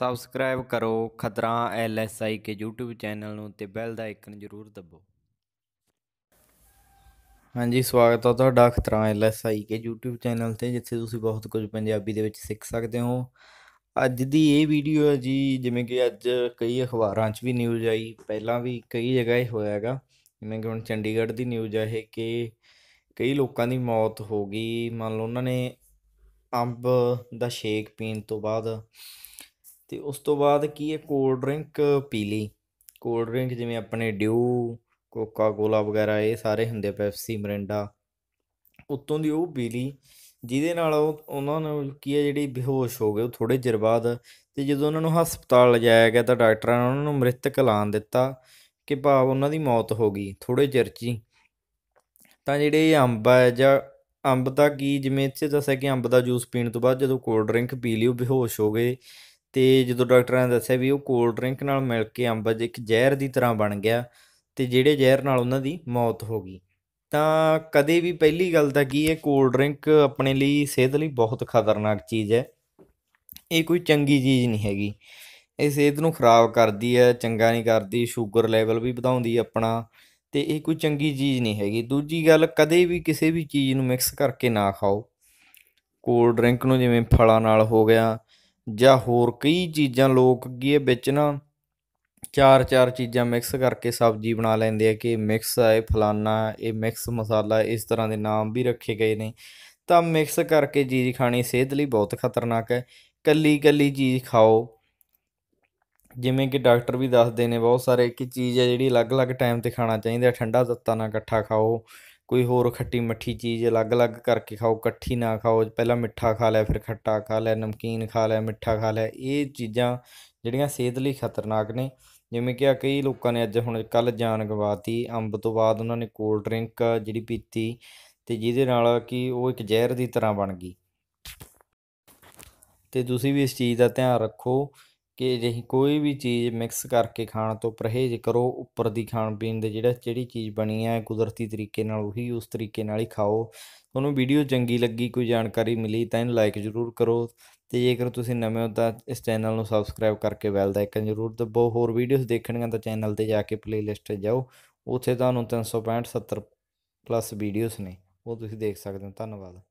subscribe ਕਰੋ ਖਤਰਾ ਐਲਐਸਆਈ ਕੇ YouTube channel ਨੂੰ ਤੇ ਬੈਲ ਦਾ ਆਈਕਨ ਜ਼ਰੂਰ ਦਬੋ ਹਾਂਜੀ ਸਵਾਗਤ ਹੈ ਤੁਹਾਡਾ ਖਤਰਾ ਐਲਐਸਆਈ ਕੇ YouTube ਚੈਨਲ ਤੇ ਜਿੱਥੇ ਤੁਸੀਂ ਬਹੁਤ ਕੁਝ ਪੰਜਾਬੀ ਦੇ ਵਿੱਚ ਸਿੱਖ ਸਕਦੇ ਹੋ ਅੱਜ ਦੀ ਇਹ ਵੀਡੀਓ ਹੈ ਜੀ ਜਿਵੇਂ ਕਿ ਅੱਜ ਕਈ ਅਖਬਾਰਾਂ 'ਚ ਵੀ ਨਿਊਜ਼ ਆਈ ਪਹਿਲਾਂ ਵੀ ਕਈ ਜਗ੍ਹਾ ਇਹ ਹੋਇਆ ਹੈਗਾ ਜਿਵੇਂ ਕਿ ਹੁਣ ਚੰਡੀਗੜ੍ਹ ਦੀ ਨਿਊਜ਼ ਆ ਇਹ ਕਿ ਕਈ ਲੋਕਾਂ ਦੀ ਮੌਤ ਹੋ ਗਈ ਮੰਨ ਲਓ ਉਹਨਾਂ ਨੇ ਅੰਬ ਦਾ ਸ਼ੇਕ ਪੀਣ ਤੋਂ ਬਾਅਦ ਤੇ ਉਸ ਤੋਂ ਬਾਅਦ ਕੀ ਹੈ ਕੋਲਡ ਡਰਿੰਕ ਪੀ ਲਈ ਕੋਲਡ ਡਰਿੰਕ ਜਿਵੇਂ ਆਪਣੇ ਡਿਊ ਕੋਕਾ ਕੋਲਾ ਵਗੈਰਾ ਇਹ ਸਾਰੇ ਹੁੰਦੇ ਪੈਪਸੀ ਮਰਿੰਡਾ ਉਤੋਂ ਦੀ ਉਹ ਪੀ ਲਈ ਜਿਹਦੇ ਨਾਲ ਉਹ ਉਹਨਾਂ ਨੂੰ ਕੀ ਹੈ ਜਿਹੜੀ ਬੇਹੋਸ਼ ਹੋ ਗਏ ਉਹ ਥੋੜੇ ਜਿਰ ਬਾਅਦ ਤੇ ਜਦੋਂ ਉਹਨਾਂ ਨੂੰ ਹਸਪਤਾਲ ਲਿਜਾਇਆ ਗਿਆ ਤਾਂ ਡਾਕਟਰਾਂ ਨੇ ਉਹਨਾਂ ਨੂੰ ਮ੍ਰਿਤਕ ਐਲਾਨ ਦਿੱਤਾ ਕਿ ਭਾਵ ਉਹਨਾਂ ਦੀ ਮੌਤ ਹੋ ਗਈ ਥੋੜੇ ਜਿਰ ਚੀ ਤਾਂ ਜਿਹੜੇ ਅੰਬ ਹੈ ਜਾਂ ਅੰਬ ਤਾਂ ਕੀ ਜਿਵੇਂ ਇੱਥੇ ਦੱਸਿਆ ਕਿ ਅੰਬ ਦਾ ਜੂਸ ਪੀਣ ਤੋਂ ਬਾਅਦ ਜਦੋਂ ਕੋਲਡ ਡਰਿੰਕ ਪੀ ਲਈ ਉਹ ਬੇਹੋਸ਼ ਹੋ ਗਏ ਤੇ ਜਦੋਂ ਡਾਕਟਰਾਂ ਨੇ ਦੱਸਿਆ ਵੀ ਉਹ ਕੋਲਡ ਡਰਿੰਕ ਨਾਲ ਮਿਲ ਕੇ ਅੰਬ ਇੱਕ ਜ਼ਹਿਰ ਦੀ ਤਰ੍ਹਾਂ ਬਣ ਗਿਆ ਤੇ ਜਿਹੜੇ ਜ਼ਹਿਰ ਨਾਲ ਉਹਨਾਂ ਦੀ ਮੌਤ ਹੋ ਗਈ ਤਾਂ ਕਦੇ ਵੀ ਪਹਿਲੀ ਗੱਲ ਤਾਂ ਕੀ ਇਹ ਕੋਲਡ ਡਰਿੰਕ ਆਪਣੇ ਲਈ ਸਿਹਤ ਲਈ ਬਹੁਤ ਖਤਰਨਾਕ ਚੀਜ਼ ਹੈ ਇਹ ਕੋਈ ਚੰਗੀ ਚੀਜ਼ ਨਹੀਂ ਹੈਗੀ ਇਹ ਸਿਹਤ ਨੂੰ ਖਰਾਬ ਕਰਦੀ ਹੈ ਚੰਗਾ ਨਹੀਂ ਕਰਦੀ ਸ਼ੂਗਰ ਲੈਵਲ ਵੀ ਵਧਾਉਂਦੀ ਹੈ ਆਪਣਾ ਤੇ ਇਹ ਕੋਈ ਚੰਗੀ ਚੀਜ਼ ਨਹੀਂ ਹੈਗੀ ਦੂਜੀ ਗੱਲ ਕਦੇ ਵੀ ਕਿਸੇ ਵੀ ਚੀਜ਼ ਨੂੰ ਮਿਕਸ ਕਰਕੇ ਨਾ ਖਾਓ ਕੋਲਡ ਡਰਿੰਕ ਨੂੰ ਜਿਵੇਂ ਫਲਾਂ ਨਾਲ ਹੋ ਗਿਆ ਜਾਂ ਹੋਰ ਕਈ ਚੀਜ਼ਾਂ ਲੋਕ ਕੀ ਇਹ ਵਿੱਚ ਨਾ ਚਾਰ ਚਾਰ ਚੀਜ਼ਾਂ ਮਿਕਸ ਕਰਕੇ ਸਬਜ਼ੀ ਬਣਾ ਲੈਂਦੇ ਆ ਕਿ ਮਿਕਸ ਆ ਇਹ ਫਲਾਨਾ ਇਹ ਮਿਕਸ ਮਸਾਲਾ ਇਸ ਤਰ੍ਹਾਂ ਦੇ ਨਾਮ ਵੀ ਰੱਖੇ ਗਏ ਨੇ ਤਾਂ ਮਿਕਸ ਕਰਕੇ ਚੀਜ਼ ਖਾਣੀ ਸਿਹਤ ਲਈ ਬਹੁਤ ਖਤਰਨਾਕ ਹੈ ਕੱਲੀ ਕੱਲੀ ਚੀਜ਼ ਖਾਓ ਜਿਵੇਂ ਕਿ ਡਾਕਟਰ ਵੀ ਦੱਸਦੇ ਨੇ ਬਹੁਤ ਸਾਰੇ ਕਿ ਚੀਜ਼ ਹੈ ਜਿਹੜੀ ਅਲੱਗ-ਅਲੱਗ ਟਾਈਮ ਤੇ ਖਾਣਾ ਚਾਹੀਦਾ ਠੰਡਾ ਤੱਤਾ ਨਾ ਇਕੱਠਾ ਖਾਓ ਕੋਈ ਹੋਰ ਖੱਟੀ ਮਠੀ ਚੀਜ਼ ਅਲੱਗ-ਅਲੱਗ ਕਰਕੇ ਖਾਓ ਇਕੱਠੀ ਨਾ ਖਾਓ ਪਹਿਲਾਂ ਮਿੱਠਾ ਖਾ ਲਿਆ ਫਿਰ ਖੱਟਾ ਖਾ ਲਿਆ ਨਮਕੀਨ ਖਾ ਲਿਆ ਮਿੱਠਾ ਖਾ ਲਿਆ ਇਹ ਚੀਜ਼ਾਂ ਜਿਹੜੀਆਂ ਸਿਹਤ ਲਈ ਖਤਰਨਾਕ ਨੇ ਜਿਵੇਂ ਕਿ ਆ ਕਈ ਲੋਕਾਂ ਨੇ ਅੱਜ ਹੁਣ ਕੱਲ ਜਾਨ ਗਵਾਤੀ ਅੰਬ ਤੋਂ ਬਾਅਦ ਉਹਨਾਂ ਨੇ ਕੋਲਡ ਡਰਿੰਕ ਜਿਹੜੀ ਪੀਤੀ ਤੇ ਜਿਹਦੇ ਨਾਲ ਕਿ ਉਹ ਇੱਕ ਜ਼ਹਿਰ ਦੀ ਤਰ੍ਹਾਂ ਬਣ ਗਈ ਤੇ ਤੁਸੀਂ ਵੀ ਇਸ ਚੀਜ਼ ਦਾ ਧਿਆਨ ਰੱਖੋ ਕਿ ਜਿਹੀ ਕੋਈ ਵੀ ਚੀਜ਼ ਮਿਕਸ ਕਰਕੇ ਖਾਣ ਤੋਂ ਪਰਹੇਜ਼ ਕਰੋ ਉੱਪਰ ਦੀ ਖਾਣ ਪੀਣ ਦੇ ਜਿਹੜਾ ਜਿਹੜੀ ਚੀਜ਼ ਬਣੀ ਹੈ ਕੁਦਰਤੀ ਤਰੀਕੇ ਨਾਲ ਉਹੀ ਉਸ ਤਰੀਕੇ ਨਾਲ ਹੀ ਖਾਓ ਤੁਹਾਨੂੰ ਵੀਡੀਓ ਚੰਗੀ ਲੱਗੀ ਕੋਈ ਜਾਣਕਾਰੀ ਮਿਲੀ ਤਾਂ ਇਹਨੂੰ ਲਾਈਕ ਜ਼ਰੂਰ ਕਰੋ ਤੇ ਜੇਕਰ ਤੁਸੀਂ ਨਵੇਂ ਹੋ ਤਾਂ ਇਸ ਚੈਨਲ ਨੂੰ ਸਬਸਕ੍ਰਾਈਬ ਕਰਕੇ ਬੈਲ ਦਾ ਆਈਕਨ ਜ਼ਰੂਰ ਦਬੋ ਹੋਰ ਵੀਡੀਓਜ਼ ਦੇਖਣੀਆਂ ਤਾਂ ਚੈਨਲ ਤੇ ਜਾ ਕੇ ਪਲੇਲਿਸਟ ਤੇ ਜਾਓ ਉੱਥੇ ਤੁਹਾਨੂੰ 365 70 ਪਲੱਸ ਵੀਡੀਓਜ਼ ਨੇ ਉਹ ਤੁਸੀਂ ਦੇਖ ਸਕਦੇ ਹੋ ਧੰਨਵਾਦ